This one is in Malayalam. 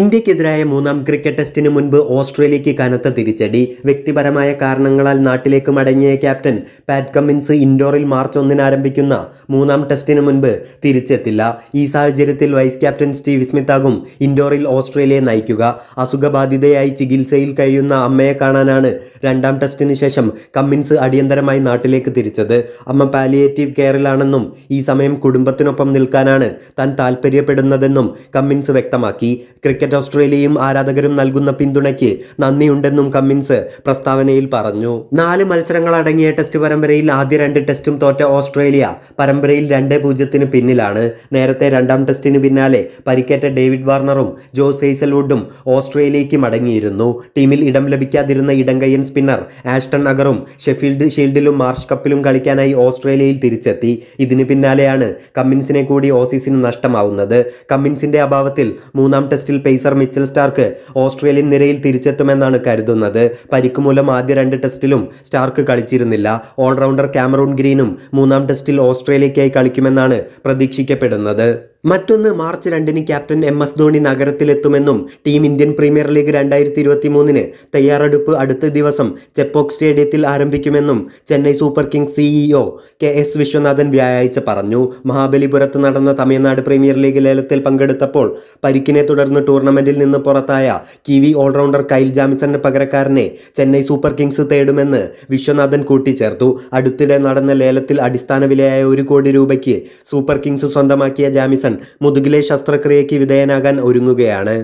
ഇന്ത്യക്കെതിരായ മൂന്നാം ക്രിക്കറ്റ് ടെസ്റ്റിന് മുൻപ് ഓസ്ട്രേലിയയ്ക്ക് കനത്ത തിരിച്ചടി വ്യക്തിപരമായ കാരണങ്ങളാൽ നാട്ടിലേക്ക് മടങ്ങിയ ക്യാപ്റ്റൻ പാറ്റ് കമ്മിൻസ് ഇൻഡോറിൽ മാർച്ച് ഒന്നിന് ആരംഭിക്കുന്ന മൂന്നാം ടെസ്റ്റിന് മുൻപ് തിരിച്ചെത്തില്ല ഈ സാഹചര്യത്തിൽ വൈസ് ക്യാപ്റ്റൻ സ്റ്റീവ് സ്മിത്താകും ഇൻഡോറിൽ ഓസ്ട്രേലിയയെ നയിക്കുക അസുഖബാധിതയായി ചികിത്സയിൽ കഴിയുന്ന അമ്മയെ കാണാനാണ് രണ്ടാം ടെസ്റ്റിന് ശേഷം കമ്മിൻസ് അടിയന്തരമായി നാട്ടിലേക്ക് തിരിച്ചത് അമ്മ പാലിയേറ്റീവ് കെയറിലാണെന്നും ഈ സമയം കുടുംബത്തിനൊപ്പം നിൽക്കാനാണ് താൻ താൽപ്പര്യപ്പെടുന്നതെന്നും കമ്മിൻസ് വ്യക്തമാക്കി ക്രിക്കറ്റ് ക്രിക്കറ്റ് ഓസ്ട്രേലിയയും ആരാധകരും നൽകുന്ന പിന്തുണയ്ക്ക് നന്ദിയുണ്ടെന്നും കമ്മിൻസ് പ്രസ്താവനയിൽ പറഞ്ഞു നാല് മത്സരങ്ങൾ അടങ്ങിയ ടെസ്റ്റ് പരമ്പരയിൽ ആദ്യ രണ്ട് ടെസ്റ്റും തോറ്റ ഓസ്ട്രേലിയ പരമ്പരയിൽ രണ്ട് പൂജ്യത്തിന് പിന്നിലാണ് നേരത്തെ രണ്ടാം ടെസ്റ്റിന് പിന്നാലെ പരിക്കേറ്റ ഡേവിഡ് വാർണറും ജോസ് സെയ്സൽവുഡും ഓസ്ട്രേലിയയ്ക്ക് മടങ്ങിയിരുന്നു ടീമിൽ ഇടം ലഭിക്കാതിരുന്ന ഇടങ്കയ്യൻ സ്പിന്നർ ആഷ്ടൺ അഗറും ഷെഫീൽഡ് ഷീൽഡിലും മാർഷ് കപ്പിലും കളിക്കാനായി ഓസ്ട്രേലിയയിൽ തിരിച്ചെത്തി ഇതിന് പിന്നാലെയാണ് കമ്മിൻസിനെ കൂടി ഓസീസിന് നഷ്ടമാവുന്നത് കമ്മിൻസിന്റെ അഭാവത്തിൽ മൂന്നാം ടെസ്റ്റിൽ ഫ്രേസർ മിച്ചൽ സ്റ്റാർക്ക് ഓസ്ട്രേലിയൻ നിരയിൽ തിരിച്ചെത്തുമെന്നാണ് കരുതുന്നത് പരിക്ക് മൂലം ആദ്യ രണ്ട് ടെസ്റ്റിലും സ്റ്റാർക്ക് കളിച്ചിരുന്നില്ല ഓൾറൗണ്ടർ ക്യാമറൂൺ ഗ്രീനും മൂന്നാം ടെസ്റ്റിൽ ഓസ്ട്രേലിയയ്ക്കായി കളിക്കുമെന്നാണ് പ്രതീക്ഷിക്കപ്പെടുന്നത് മറ്റൊന്ന് മാർച്ച് രണ്ടിന് ക്യാപ്റ്റൻ എം എസ് ധോണി നഗരത്തിലെത്തുമെന്നും ടീം ഇന്ത്യൻ പ്രീമിയർ ലീഗ് രണ്ടായിരത്തി ഇരുപത്തി മൂന്നിന് തയ്യാറെടുപ്പ് അടുത്ത ദിവസം ചെപ്പോക് സ്റ്റേഡിയത്തിൽ ആരംഭിക്കുമെന്നും Chennai Super Kings CEO K S Viswanathan വ്യാഴാഴ്ച പറഞ്ഞു മഹാബലിപുരത്ത് നടന്ന തമിഴ്നാട് പ്രീമിയർ ലീഗ് ലേലത്തിൽ പങ്കെടുത്തപ്പോൾ പരിക്കിനെ തുടർന്ന് ടൂർണമെന്റിൽ നിന്ന് പുറത്തായ കിവി ഓൾറൗണ്ടർ കൈൽ ജാമിസന്റെ പകരക്കാരനെ ചെന്നൈ സൂപ്പർ കിങ്സ് തേടുമെന്ന് വിശ്വനാഥൻ കൂട്ടിച്ചേർത്തു അടുത്തിടെ നടന്ന ലേലത്തിൽ അടിസ്ഥാന വിലയായ ഒരു കോടി രൂപയ്ക്ക് സൂപ്പർ കിങ്സ് സ്വന്തമാക്കിയ ജാമിസൺ മുതുകിലെ ശസ്ത്രക്രിയയ്ക്ക് വിധേയനാകാൻ ഒരുങ്ങുകയാണ്